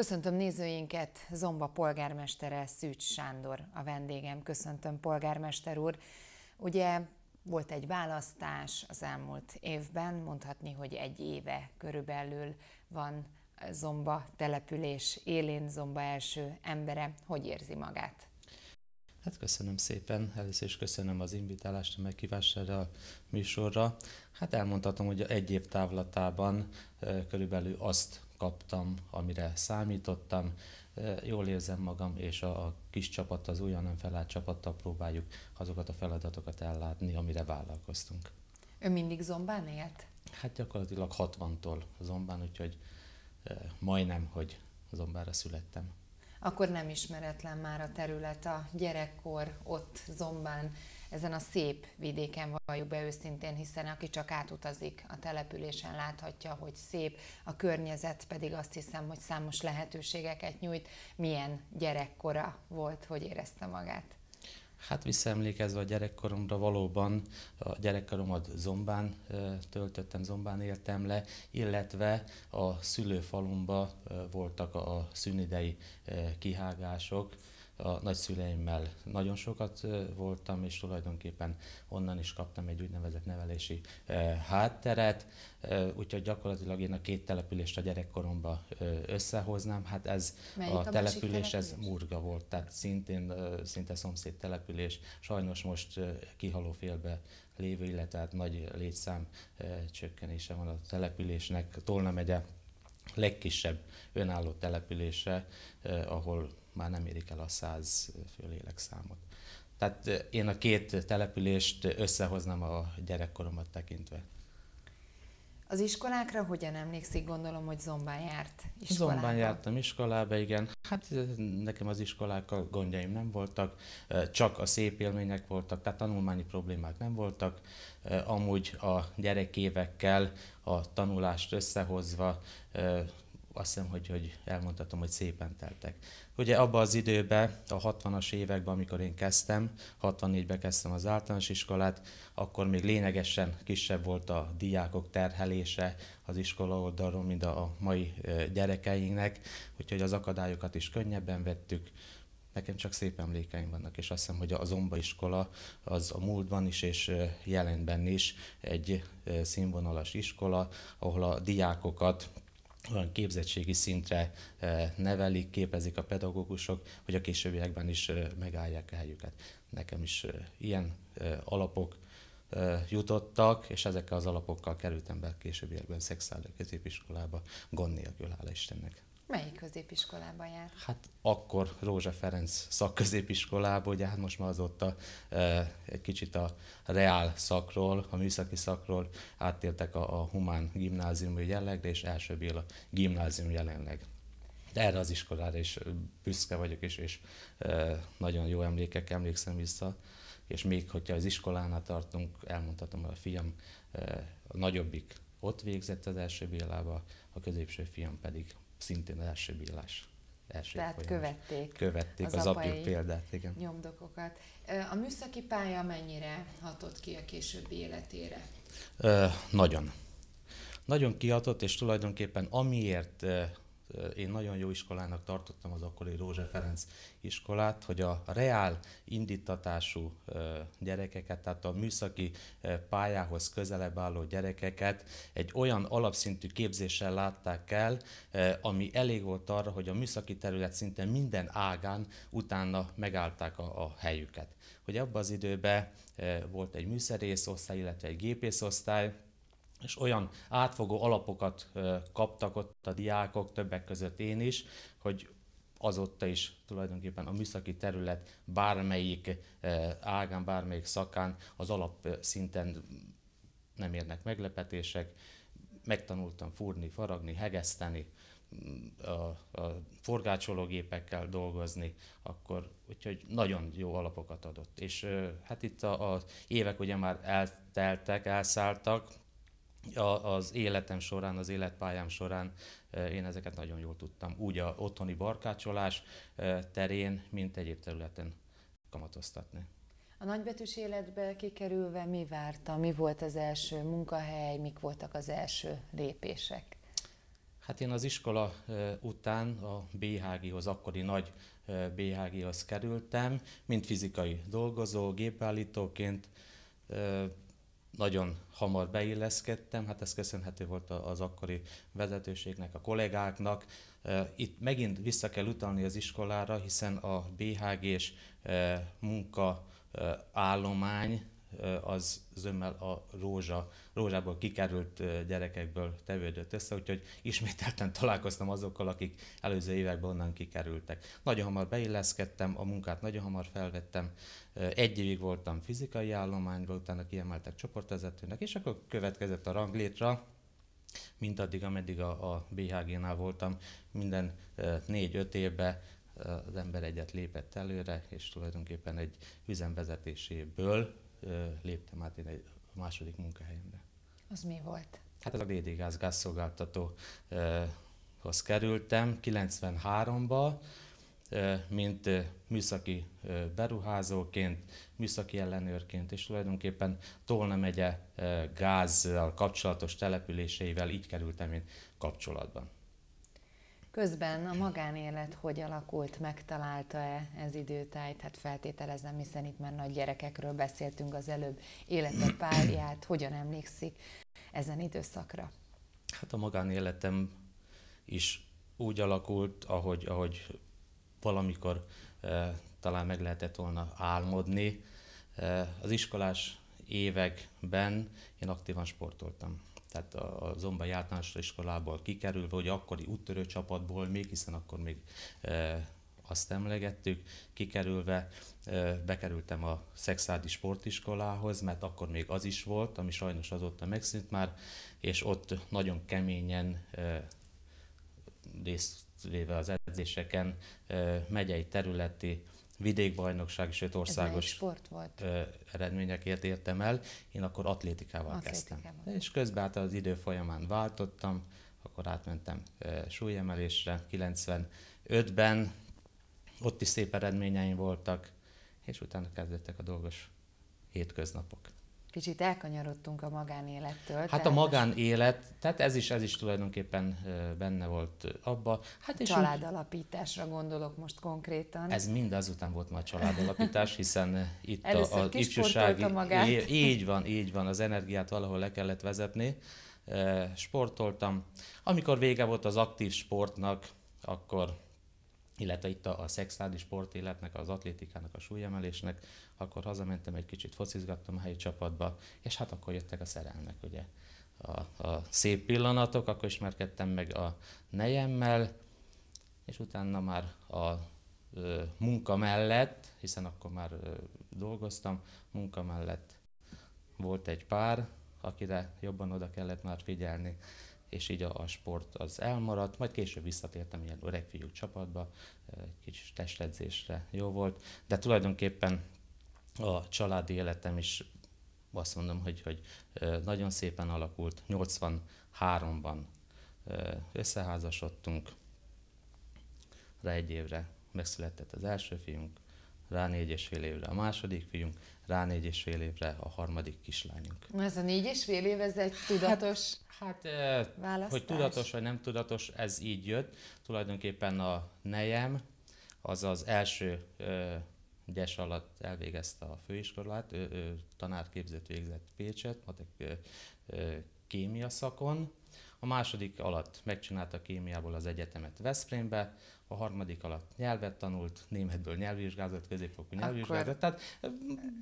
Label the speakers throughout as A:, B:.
A: Köszöntöm nézőinket, Zomba polgármestere Szűcs Sándor a vendégem. Köszöntöm polgármester úr. Ugye volt egy választás az elmúlt évben, mondhatni, hogy egy éve körülbelül van Zomba település élén, Zomba első embere. Hogy érzi magát?
B: Hát köszönöm szépen, először is köszönöm az invitálást, a meghívást erre a műsorra. Hát elmondhatom, hogy egy év távlatában körülbelül azt kaptam, amire számítottam. Jól érzem magam, és a, a kis csapat, az nem felállt csapattal próbáljuk azokat a feladatokat ellátni, amire vállalkoztunk.
A: Ő mindig zombán élt?
B: Hát gyakorlatilag 60-tól zombán, úgyhogy majdnem, hogy zombára születtem
A: akkor nem ismeretlen már a terület a gyerekkor ott zombán, ezen a szép vidéken valljuk be őszintén, hiszen aki csak átutazik a településen láthatja, hogy szép, a környezet pedig azt hiszem, hogy számos lehetőségeket nyújt. Milyen gyerekkora volt, hogy érezte magát?
B: Hát visszaemlékezve a gyerekkoromra valóban a gyerekkoromat Zombán töltöttem, Zombán éltem le, illetve a szülőfalumba voltak a szünidei kihágások, a nagyszüleimmel nagyon sokat voltam, és tulajdonképpen onnan is kaptam egy úgynevezett nevelési hátteret, úgyhogy gyakorlatilag én a két települést a gyerekkoromba összehoznám. Hát ez Melyik a, a település, település, ez Murga volt, tehát szintén szinte szomszéd település, sajnos most kihaló félbe lévő, illetve hát nagy létszám csökkenése van a településnek. Tolna megye legkisebb önálló települése, eh, ahol már nem érik el a száz főlélek számot. Tehát én a két települést összehoznám a gyerekkoromat tekintve.
A: Az iskolákra hogyan emlékszik? Gondolom, hogy Zombán járt iskolába. Zombán
B: jártam iskolába, igen. Hát nekem az iskolákkal gondjaim nem voltak, csak a szép élmények voltak, tehát tanulmányi problémák nem voltak. Amúgy a gyerekévekkel a tanulást összehozva azt hiszem, hogy, hogy elmondhatom, hogy szépen teltek. Ugye abban az időben, a 60-as években, amikor én kezdtem, 64-ben kezdtem az általános iskolát, akkor még lényegesen kisebb volt a diákok terhelése az iskola oldalról, mint a mai gyerekeinknek, úgyhogy az akadályokat is könnyebben vettük, Nekem csak szép emlékeim vannak, és azt hiszem, hogy a Zomba iskola az a múltban is és jelenben is egy színvonalas iskola, ahol a diákokat olyan képzettségi szintre eh, nevelik, képezik a pedagógusok, hogy a későbbiekben is eh, megállják a helyüket. Nekem is eh, ilyen alapok jutottak, és ezekkel az alapokkal kerültem be későbbiekben szexuális középiskolába, gond nélkül, hála Istennek.
A: Melyik középiskolában járt?
B: Hát akkor Rózsa Ferenc szakközépiskolában, ugye hát most már azóta e, egy kicsit a reál szakról, a műszaki szakról áttértek a, a humán gimnázium jellegre, és első a gimnázium jelenleg. De hát erre az iskolára is büszke vagyok, és, és e, nagyon jó emlékek, emlékszem vissza. És még, hogyha az iskolánál tartunk, elmondhatom, hogy a fiam e, a nagyobbik ott végzett az első Bélába, a középső fiam pedig szintén első billás. Első Tehát folyamas. követték, követték az, az apjuk példát, igen.
A: nyomdokokat. A műszaki pálya mennyire hatott ki a későbbi életére?
B: Ö, nagyon. Nagyon kihatott, és tulajdonképpen amiért én nagyon jó iskolának tartottam az akkori Rózsa Ferenc iskolát, hogy a reál indítatású gyerekeket, tehát a műszaki pályához közelebb álló gyerekeket egy olyan alapszintű képzéssel látták el, ami elég volt arra, hogy a műszaki terület szinte minden ágán utána megállták a, a helyüket. Hogy abban az időben volt egy műszerész osztály, illetve egy gépész osztály, és olyan átfogó alapokat kaptak ott a diákok, többek között én is, hogy azóta is tulajdonképpen a műszaki terület bármelyik ágán, bármelyik szakán az alapszinten nem érnek meglepetések. Megtanultam fúrni, faragni, hegeszteni, a, a forgácsológépekkel dolgozni, akkor úgyhogy nagyon jó alapokat adott. És hát itt a, a évek ugye már elteltek, elszálltak, az életem során, az életpályám során eh, én ezeket nagyon jól tudtam. Úgy a otthoni barkácsolás eh, terén, mint egyéb területen kamatoztatni.
A: A nagybetűs életbe kikerülve mi várta? Mi volt az első munkahely? Mik voltak az első lépések?
B: Hát én az iskola eh, után a BHG-hoz, akkori nagy BHG-hoz kerültem, mint fizikai dolgozó, gépállítóként nagyon hamar beilleszkedtem, hát ez köszönhető volt az akkori vezetőségnek, a kollégáknak. Itt megint vissza kell utalni az iskolára, hiszen a BHG-s munka állomány az zömmel a rózsa, rózsából kikerült gyerekekből tevődött össze, úgyhogy ismételten találkoztam azokkal, akik előző években onnan kikerültek. Nagyon hamar beilleszkedtem, a munkát nagyon hamar felvettem, egy évig voltam fizikai állományban, utána kiemeltek csoportvezetőnek, és akkor következett a ranglétra, mint addig, ameddig a, a BHG-nál voltam, minden négy-öt évben az ember egyet lépett előre, és tulajdonképpen egy üzemvezetéséből léptem át én egy második munkahelyemre.
A: Az mi volt?
B: Hát ez a DD Gáz gázszolgáltatóhoz kerültem 93-ba, mint műszaki beruházóként, műszaki ellenőrként, és tulajdonképpen Tolna megye gázzal kapcsolatos településeivel így kerültem én kapcsolatban.
A: Közben a magánélet hogy alakult, megtalálta-e ez időtájt? Hát feltételezem, hiszen itt már nagy gyerekekről beszéltünk az előbb, élete pályát, hogyan emlékszik ezen időszakra?
B: Hát a magánéletem is úgy alakult, ahogy, ahogy valamikor eh, talán meg lehetett volna álmodni. Eh, az iskolás években én aktívan sportoltam tehát a Zomba általános iskolából kikerülve, hogy akkori úttörő csapatból még, hiszen akkor még e, azt emlegettük, kikerülve e, bekerültem a szexádi sportiskolához, mert akkor még az is volt, ami sajnos azóta megszűnt már, és ott nagyon keményen e, részt véve az edzéseken e, megyei területi vidékbajnokság, sőt országos sport volt. eredményekért értem el. Én akkor atlétikával, atlétikával kezdtem. És közben hát az idő folyamán váltottam, akkor átmentem súlyemelésre 95-ben, ott is szép eredményeim voltak, és utána kezdődtek a dolgos hétköznapok.
A: Kicsit elkanyarodtunk a magánélettől. Hát a
B: magánélet, tehát ez is, ez is tulajdonképpen benne volt abba. Hát és
A: családalapításra úgy, gondolok most konkrétan. Ez
B: mind azután volt már családalapítás, hiszen itt Először a, a ifjúsági... Magát. így van, így van, az energiát valahol le kellett vezetni. Sportoltam. Amikor vége volt az aktív sportnak, akkor illetve itt a, a szexuális sportéletnek, az atlétikának, a súlyemelésnek, akkor hazamentem egy kicsit focizgattam a helyi csapatba, és hát akkor jöttek a szerelmek, ugye. A, a szép pillanatok, akkor ismerkedtem meg a nejemmel, és utána már a ö, munka mellett, hiszen akkor már ö, dolgoztam, munka mellett volt egy pár, akire jobban oda kellett már figyelni és így a, a sport az elmaradt, majd később visszatértem ilyen fiúk csapatba, egy kis testedzésre jó volt, de tulajdonképpen a családi életem is azt mondom, hogy, hogy nagyon szépen alakult. 83-ban összeházasodtunk, rá egy évre megszületett az első fiunk, rá négy és fél évre a második fiunk, rá négy és fél évre a harmadik kislányunk.
A: Ez a négy és fél év, ez egy hát- tudatos hát,
B: hát, választás? Hogy tudatos vagy nem tudatos, ez így jött. Tulajdonképpen a nejem, az az első ö, gyes alatt elvégezte a főiskolát, ő, ő tanárképzőt végzett Pécset, matek ö, ö, kémia szakon. A második alatt megcsinálta kémiából az egyetemet Veszprémbe, a harmadik alatt nyelvet tanult, németből nyelvvizsgázat, középfokú nyelvvizsgázat, Akkor tehát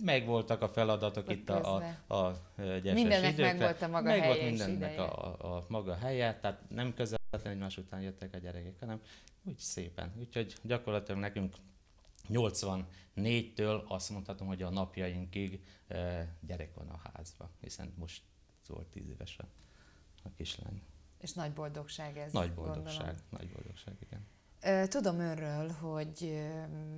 B: megvoltak a feladatok itt a, a, a gyeses Mindennek időkre. megvolt a maga meg helye volt mindennek a, a, maga helye, tehát nem közvetlenül egymás után jöttek a gyerekek, hanem úgy szépen. Úgyhogy gyakorlatilag nekünk 84-től azt mondhatom, hogy a napjainkig gyerek van a házba, hiszen most volt 10 éves a, a kislány.
A: És nagy boldogság ez, Nagy boldogság, gondolom.
B: nagy boldogság, igen.
A: Tudom önről, hogy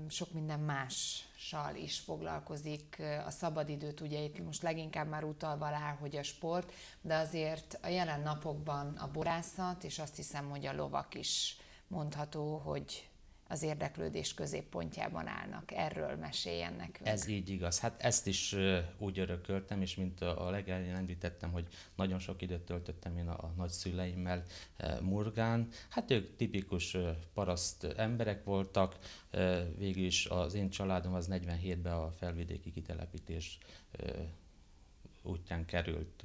A: sok minden mással is foglalkozik a szabadidőt, ugye itt most leginkább már utalva rá, hogy a sport, de azért a jelen napokban a borászat, és azt hiszem, hogy a lovak is mondható, hogy az érdeklődés középpontjában állnak. Erről meséljen nekünk. Ez
B: így igaz. Hát ezt is úgy örököltem, és mint a legelején említettem, hogy nagyon sok időt töltöttem én a nagyszüleimmel Murgán. Hát ők tipikus paraszt emberek voltak, végül is az én családom az 47-ben a felvidéki kitelepítés útján került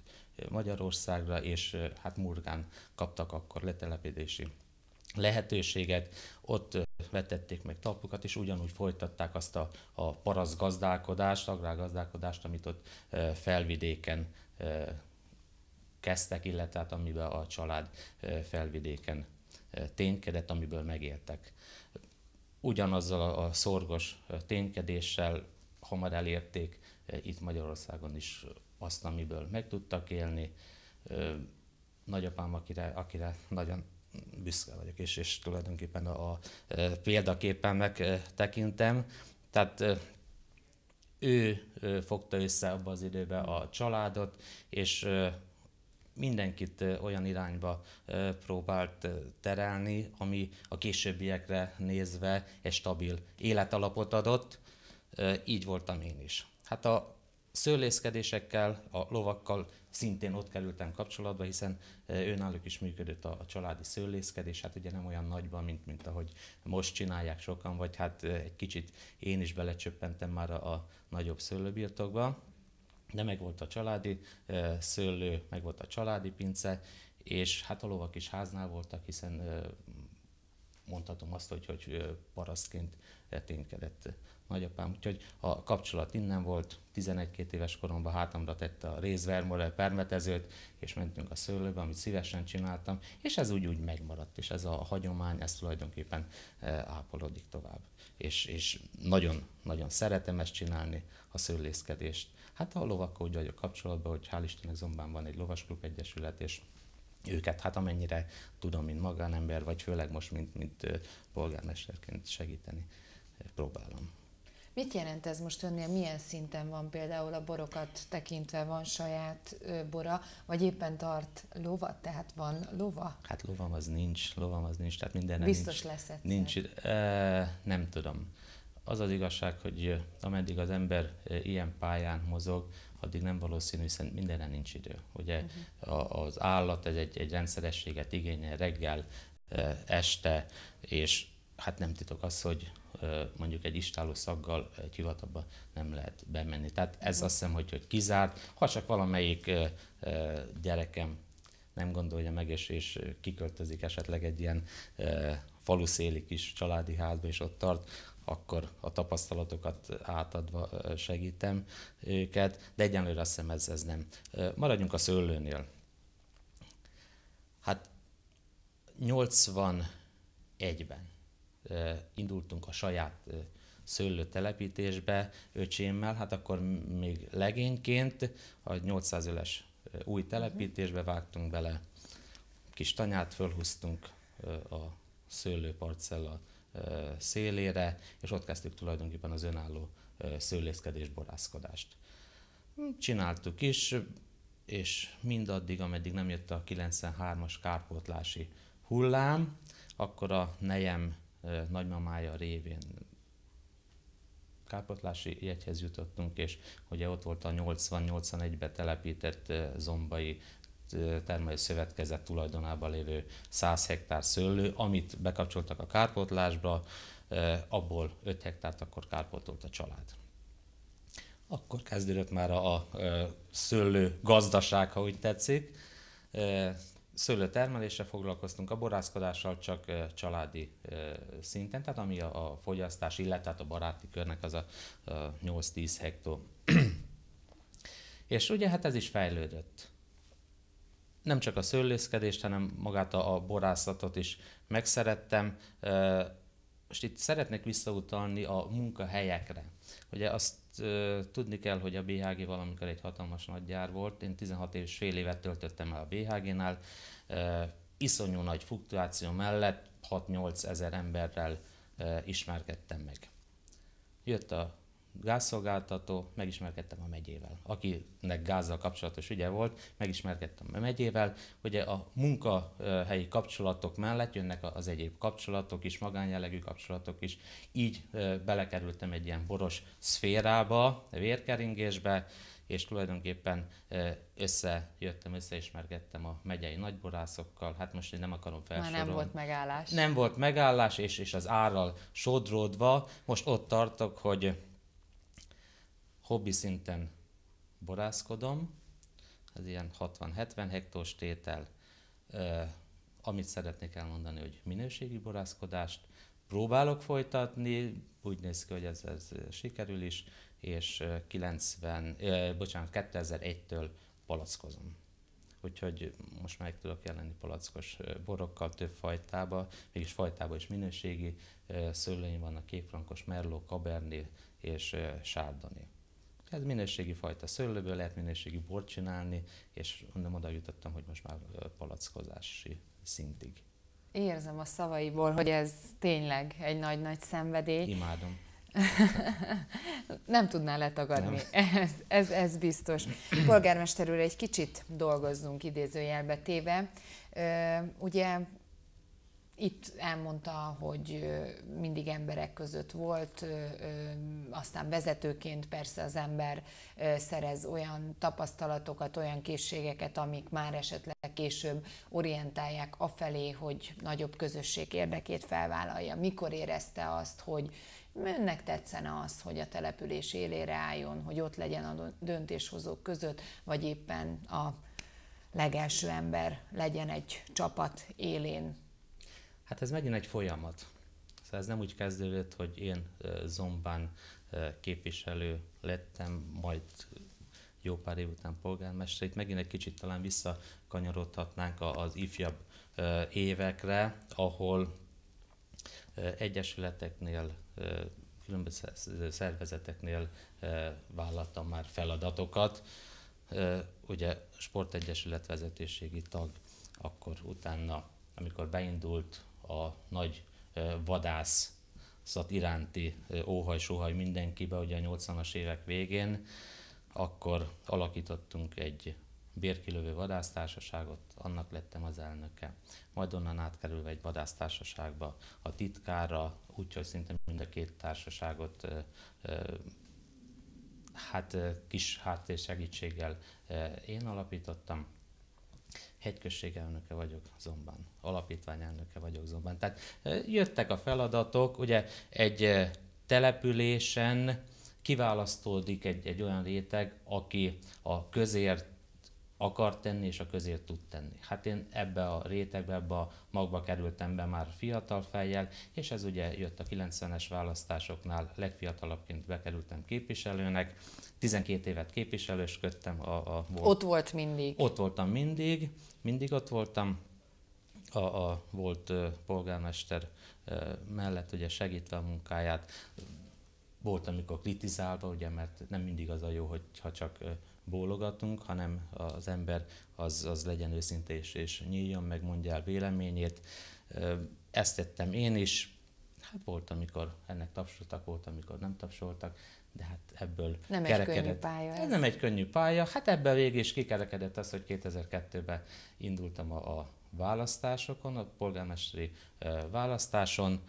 B: Magyarországra, és hát Murgán kaptak akkor letelepedési lehetőséget, ott vetették meg talpukat, és ugyanúgy folytatták azt a, a parasz gazdálkodást, agrárgazdálkodást, amit ott felvidéken kezdtek, illetve hát amiben a család felvidéken ténykedett, amiből megéltek. Ugyanazzal a szorgos ténykedéssel hamar elérték itt Magyarországon is azt, amiből meg tudtak élni. Nagyapám, akire, akire nagyon büszke vagyok, és, és tulajdonképpen a, a e, példaképpen megtekintem. E, Tehát e, ő fogta össze abban az időben a családot, és mindenkit olyan irányba próbált terelni, ami a későbbiekre nézve egy stabil életalapot adott. Így voltam én is. Hát a szőlészkedésekkel, a lovakkal szintén ott kerültem kapcsolatba, hiszen őnáluk is működött a, a családi szőlészkedés, hát ugye nem olyan nagyban, mint, mint ahogy most csinálják sokan, vagy hát egy kicsit én is belecsöppentem már a, a nagyobb szőlőbirtokba, de meg volt a családi szőlő, meg volt a családi pince, és hát a lovak is háznál voltak, hiszen mondhatom azt, hogy, hogy parasztként ténykedett nagyapám, úgyhogy a kapcsolat innen volt, 11-2 éves koromban hátamra tette a rézvermorel permetezőt, és mentünk a szőlőbe, amit szívesen csináltam, és ez úgy-úgy megmaradt, és ez a hagyomány, ez tulajdonképpen eh, ápolódik tovább. És, és nagyon-nagyon szeretem ezt csinálni, a szőlészkedést. Hát a lovakkal úgy vagyok kapcsolatban, hogy hál' Istennek Zombán van egy lovasklub egyesület, és őket, hát amennyire tudom, mint magánember, vagy főleg most, mint, mint eh, polgármesterként segíteni eh, próbálom.
A: Mit jelent ez most önnél? Milyen szinten van például a borokat tekintve? Van saját bora, vagy éppen tart lova? Tehát van lova?
B: Hát lovam az nincs, lovam az nincs, tehát minden Biztos nincs, lesz egyszer. Nincs, e, nem tudom. Az az igazság, hogy ameddig az ember ilyen pályán mozog, addig nem valószínű, hiszen mindenre nincs idő. Ugye uh-huh. az állat ez egy, egy rendszerességet igényel reggel, este, és hát nem titok az, hogy mondjuk egy istáló szaggal egy hivatalba nem lehet bemenni. Tehát ez azt hiszem, hogy, hogy kizárt. Ha csak valamelyik gyerekem nem gondolja meg, és, és kiköltözik esetleg egy ilyen faluszéli kis családi házba, és ott tart, akkor a tapasztalatokat átadva segítem őket, de egyenlőre azt hiszem ez, ez nem. Maradjunk a szőlőnél. Hát 81-ben indultunk a saját szőlő telepítésbe öcsémmel, hát akkor még legényként a 800 öles új mhm. telepítésbe vágtunk bele, kis tanyát fölhúztunk a szőlőparcella szélére, és ott kezdtük tulajdonképpen az önálló szőlészkedés, borászkodást. Hm, csináltuk is, és mindaddig, ameddig nem jött a 93-as kárpótlási hullám, akkor a nejem nagymamája révén kárpotlási jegyhez jutottunk, és ugye ott volt a 80-81-be telepített zombai termelő szövetkezet tulajdonában lévő 100 hektár szőlő, amit bekapcsoltak a kárpotlásba, abból 5 hektárt akkor kárpotolt a család. Akkor kezdődött már a, a szőlő gazdaság, ha úgy tetszik szőlőtermelésre foglalkoztunk, a borászkodással csak családi szinten, tehát ami a fogyasztás, illetve hát a baráti körnek az a 8-10 hektó. És ugye hát ez is fejlődött. Nem csak a szőlészkedést, hanem magát a, a borászatot is megszerettem. Most itt szeretnék visszautalni a munkahelyekre. Ugye azt tudni kell, hogy a BHG valamikor egy hatalmas nagy gyár volt. Én 16 és fél évet töltöttem el a BHG-nál. Iszonyú nagy fluktuáció mellett 6-8 ezer emberrel ismerkedtem meg. Jött a gázszolgáltató, megismerkedtem a megyével. Akinek gázzal kapcsolatos ügye volt, megismerkedtem a megyével. Ugye a munkahelyi kapcsolatok mellett jönnek az egyéb kapcsolatok is, magánjellegű kapcsolatok is. Így belekerültem egy ilyen boros szférába, vérkeringésbe, és tulajdonképpen összejöttem, összeismerkedtem a megyei nagyborászokkal, hát most én nem akarom felsorolni. Már nem volt
A: megállás. Nem volt
B: megállás, és, és az árral sodródva, most ott tartok, hogy Hobbi szinten borászkodom, ez ilyen 60-70 hektós tétel. Amit szeretnék elmondani, hogy minőségi borászkodást próbálok folytatni, úgy néz ki, hogy ez, ez sikerül is, és 90, eh, bocsánat, 2001-től palackozom. Úgyhogy most meg tudok jelenni palackos borokkal több fajtába, mégis fajtába is minőségi szőlőim vannak, kékfrankos, merló, kaberné és sárdani. Ez minőségi fajta szőlőből lehet minőségi bort csinálni, és onnan oda jutottam, hogy most már palackozási szintig.
A: Érzem a szavaiból, hogy ez tényleg egy nagy-nagy szenvedély. Imádom. Nem tudná letagadni, Nem. Ez, ez, ez biztos. Polgármester úr, egy kicsit dolgozzunk idézőjelbe téve. Ugye itt elmondta, hogy mindig emberek között volt, aztán vezetőként persze az ember szerez olyan tapasztalatokat, olyan készségeket, amik már esetleg később orientálják afelé, hogy nagyobb közösség érdekét felvállalja. Mikor érezte azt, hogy önnek tetszene az, hogy a település élére álljon, hogy ott legyen a döntéshozók között, vagy éppen a legelső ember legyen egy csapat élén
B: Hát ez megint egy folyamat. Szóval ez nem úgy kezdődött, hogy én Zombán képviselő lettem, majd jó pár év után polgármester. Itt megint egy kicsit talán visszakanyarodhatnánk az ifjabb évekre, ahol egyesületeknél, különböző szervezeteknél vállaltam már feladatokat. Ugye sportegyesület vezetőségi tag, akkor utána, amikor beindult a nagy vadász szat iránti óhaj-sóhaj mindenkibe, ugye a 80-as évek végén, akkor alakítottunk egy bérkilövő vadásztársaságot, annak lettem az elnöke. Majd onnan átkerülve egy vadásztársaságba a titkára, úgyhogy szinte mind a két társaságot hát kis háttér segítséggel én alapítottam, hegyközség elnöke vagyok zomban, alapítvány elnöke vagyok zomban. Tehát jöttek a feladatok, ugye egy településen kiválasztódik egy, egy olyan réteg, aki a közért akart tenni, és a közért tud tenni. Hát én ebbe a rétegbe, ebbe a magba kerültem be már fiatal fejjel, és ez ugye jött a 90-es választásoknál, legfiatalabbként bekerültem képviselőnek, 12 évet képviselősködtem. A, a volt, ott
A: volt mindig. Ott
B: voltam mindig, mindig ott voltam. A, a volt uh, polgármester uh, mellett ugye segítve a munkáját, volt, amikor kritizálva, ugye, mert nem mindig az a jó, hogy ha csak bólogatunk, hanem az ember az, az legyen őszinte és, és nyíljon meg, mondja el véleményét. Ezt tettem én is, hát volt, amikor ennek tapsoltak, volt, amikor nem tapsoltak, de hát ebből nem kerekedett. egy könnyű pálya. Ez. nem egy könnyű pálya, hát ebből végig is kikerekedett az, hogy 2002-ben indultam a, a választásokon, a polgármesteri választáson,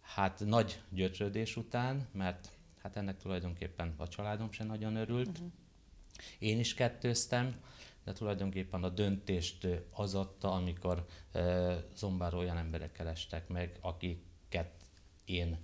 B: hát nagy gyötrődés után, mert hát ennek tulajdonképpen a családom sem nagyon örült, uh-huh. Én is kettőztem, de tulajdonképpen a döntést az adta, amikor zombára olyan emberek kerestek meg, akiket én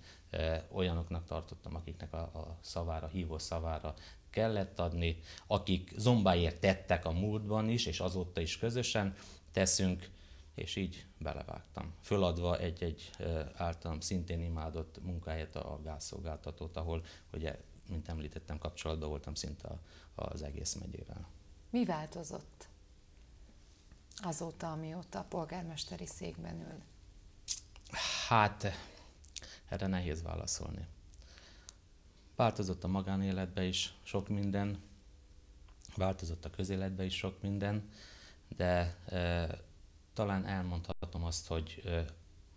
B: olyanoknak tartottam, akiknek a, a szavára, hívó szavára kellett adni, akik zombáért tettek a múltban is, és azóta is közösen teszünk, és így belevágtam. Föladva egy-egy általam szintén imádott munkáját a gázszolgáltatót, ahol ugye, mint említettem, kapcsolatban voltam szinte a az egész megyével.
A: Mi változott azóta, amióta a polgármesteri székben ül?
B: Hát, erre nehéz válaszolni. Változott a magánéletbe is sok minden, változott a közéletbe is sok minden, de e, talán elmondhatom azt, hogy e,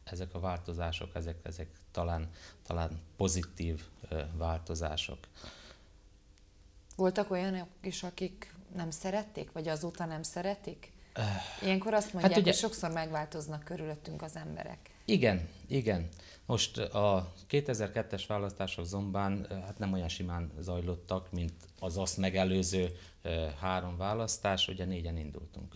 B: ezek a változások, ezek, ezek talán, talán pozitív e, változások.
A: Voltak olyanok is, akik nem szerették, vagy azóta nem szeretik? Ilyenkor azt mondják, hát ugye, hogy sokszor megváltoznak körülöttünk az emberek.
B: Igen, igen. Most a 2002-es választások zombán hát nem olyan simán zajlottak, mint az azt megelőző három választás, ugye négyen indultunk.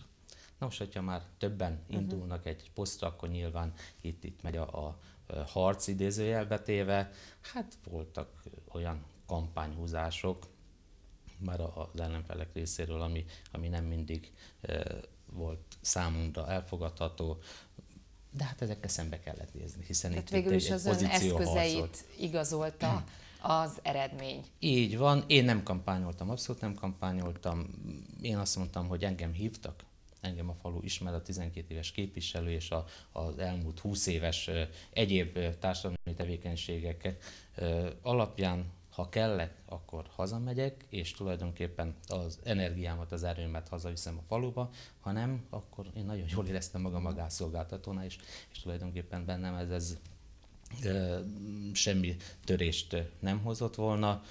B: Na most, hogyha már többen mhm. indulnak uh-huh. egy posztra, akkor nyilván itt, itt megy a, a harc idézőjelbetéve. Hát voltak olyan kampányhúzások, már az ellenfelek részéről, ami, ami nem mindig volt számunkra elfogadható, de hát ezekkel szembe kellett nézni, hiszen Tehát itt, végül is az ön eszközeit harcolt.
A: igazolta hmm. az eredmény.
B: Így van, én nem kampányoltam, abszolút nem kampányoltam. Én azt mondtam, hogy engem hívtak, engem a falu ismer, a 12 éves képviselő és a, az elmúlt 20 éves egyéb társadalmi tevékenységek alapján ha kellett, akkor hazamegyek, és tulajdonképpen az energiámat, az erőmet hazaviszem a faluba, ha nem, akkor én nagyon jól éreztem magam a gázszolgáltatónál, és, és tulajdonképpen bennem ez, ez ö, semmi törést nem hozott volna.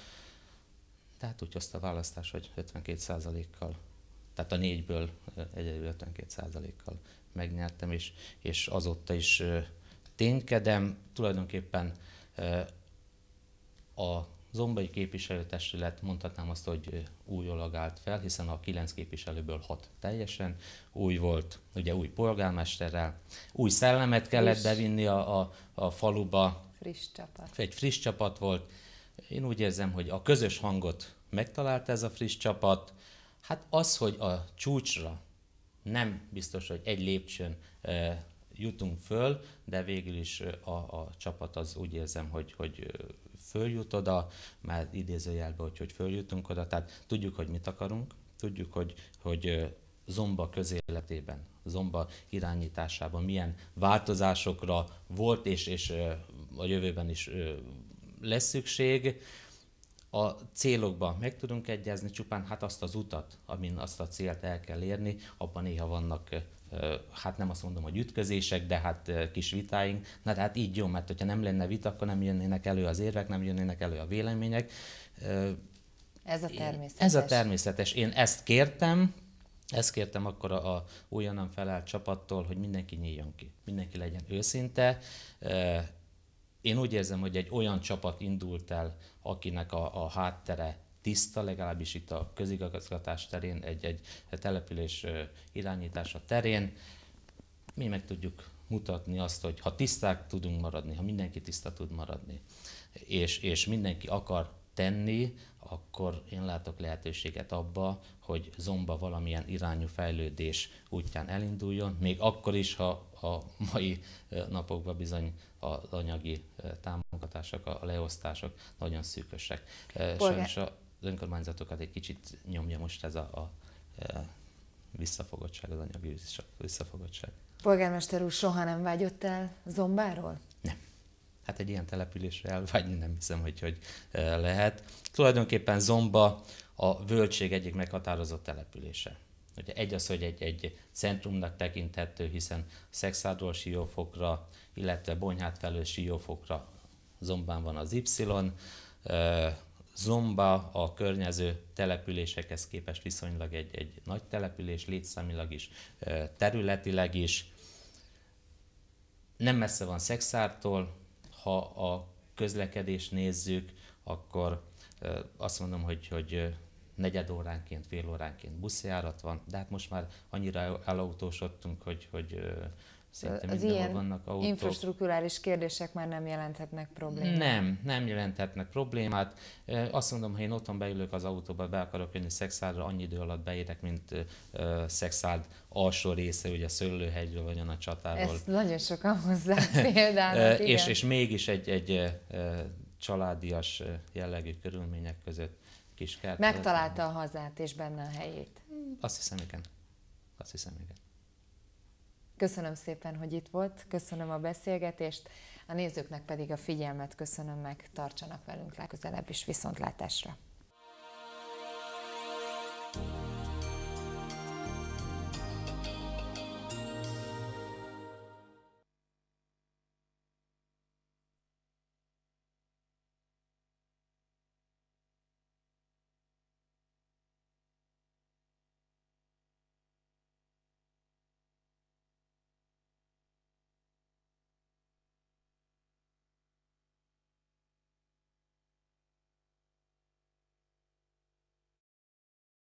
B: Tehát úgy hozta a választás, hogy 52%-kal, tehát a négyből egyedül 52%-kal megnyertem, és, és azóta is ö, ténykedem. Tulajdonképpen ö, a Zombai képviselőtestület mondhatnám azt, hogy újólag állt fel, hiszen a kilenc képviselőből hat teljesen új volt, ugye új polgármesterrel, új szellemet kellett friss. bevinni a, a, a faluba.
A: Friss csapat.
B: Egy friss csapat volt. Én úgy érzem, hogy a közös hangot megtalált ez a friss csapat. Hát az, hogy a csúcsra nem biztos, hogy egy lépcsőn e, jutunk föl, de végül is a, a csapat az úgy érzem, hogy, hogy följut oda, már idézőjelben, hogy, hogy följutunk oda, tehát tudjuk, hogy mit akarunk, tudjuk, hogy, hogy zomba közéletében, zomba irányításában milyen változásokra volt és, és a jövőben is lesz szükség. A célokban meg tudunk egyezni, csupán hát azt az utat, amin azt a célt el kell érni, abban néha vannak hát nem azt mondom, hogy ütközések, de hát kis vitáink. Na tehát így jó, mert hogyha nem lenne vita, akkor nem jönnének elő az érvek, nem jönnének elő a vélemények.
A: Ez a természetes. Ez a
B: természetes. Én ezt kértem, ezt kértem akkor a, a újonnan felállt csapattól, hogy mindenki nyíljon ki, mindenki legyen őszinte. Én úgy érzem, hogy egy olyan csapat indult el, akinek a, a háttere tiszta, legalábbis itt a közigazgatás terén, egy, egy település irányítása terén. Mi meg tudjuk mutatni azt, hogy ha tiszták tudunk maradni, ha mindenki tiszta tud maradni, és, és mindenki akar tenni, akkor én látok lehetőséget abba, hogy zomba valamilyen irányú fejlődés útján elinduljon, még akkor is, ha a mai napokban bizony az anyagi támogatások, a leosztások nagyon szűkösek. Polgár... Sajnos a az önkormányzatokat egy kicsit nyomja most ez a, a, a visszafogottság, az anyagi visszafogottság.
A: Polgármester úr soha nem vágyott el zombáról? Nem.
B: Hát egy ilyen településre elvágyni nem hiszem, hogy, hogy lehet. Tulajdonképpen Zomba a völtség egyik meghatározó települése. Ugye egy az, hogy egy, egy centrumnak tekinthető, hiszen Szexádról Siófokra, illetve Bonyhát felől Siófokra Zombán van az Y, Zomba a környező településekhez képest viszonylag egy, egy nagy település, létszámilag is, területileg is. Nem messze van Szexártól, ha a közlekedést nézzük, akkor azt mondom, hogy, hogy negyed óránként, fél óránként buszjárat van, de hát most már annyira elautósodtunk, hogy, hogy Szerintem az ilyen vannak autók.
A: infrastruktúrális kérdések már nem jelenthetnek problémát. Nem,
B: nem jelenthetnek problémát. Azt mondom, ha én otthon beülök az autóba, be akarok jönni Szexárdra, annyi idő alatt beérek, mint uh, Szexárd alsó része, ugye Szőlőhegyről vagy a csatáról. Ezt
A: nagyon sokan hozzá példának, és, és
B: mégis egy, egy családias jellegű körülmények között kis kert. Megtalálta
A: a hazát és benne a helyét.
B: Azt hiszem, igen. Azt hiszem, igen.
A: Köszönöm szépen, hogy itt volt, köszönöm a beszélgetést, a nézőknek pedig a figyelmet köszönöm meg, tartsanak velünk legközelebb is viszontlátásra.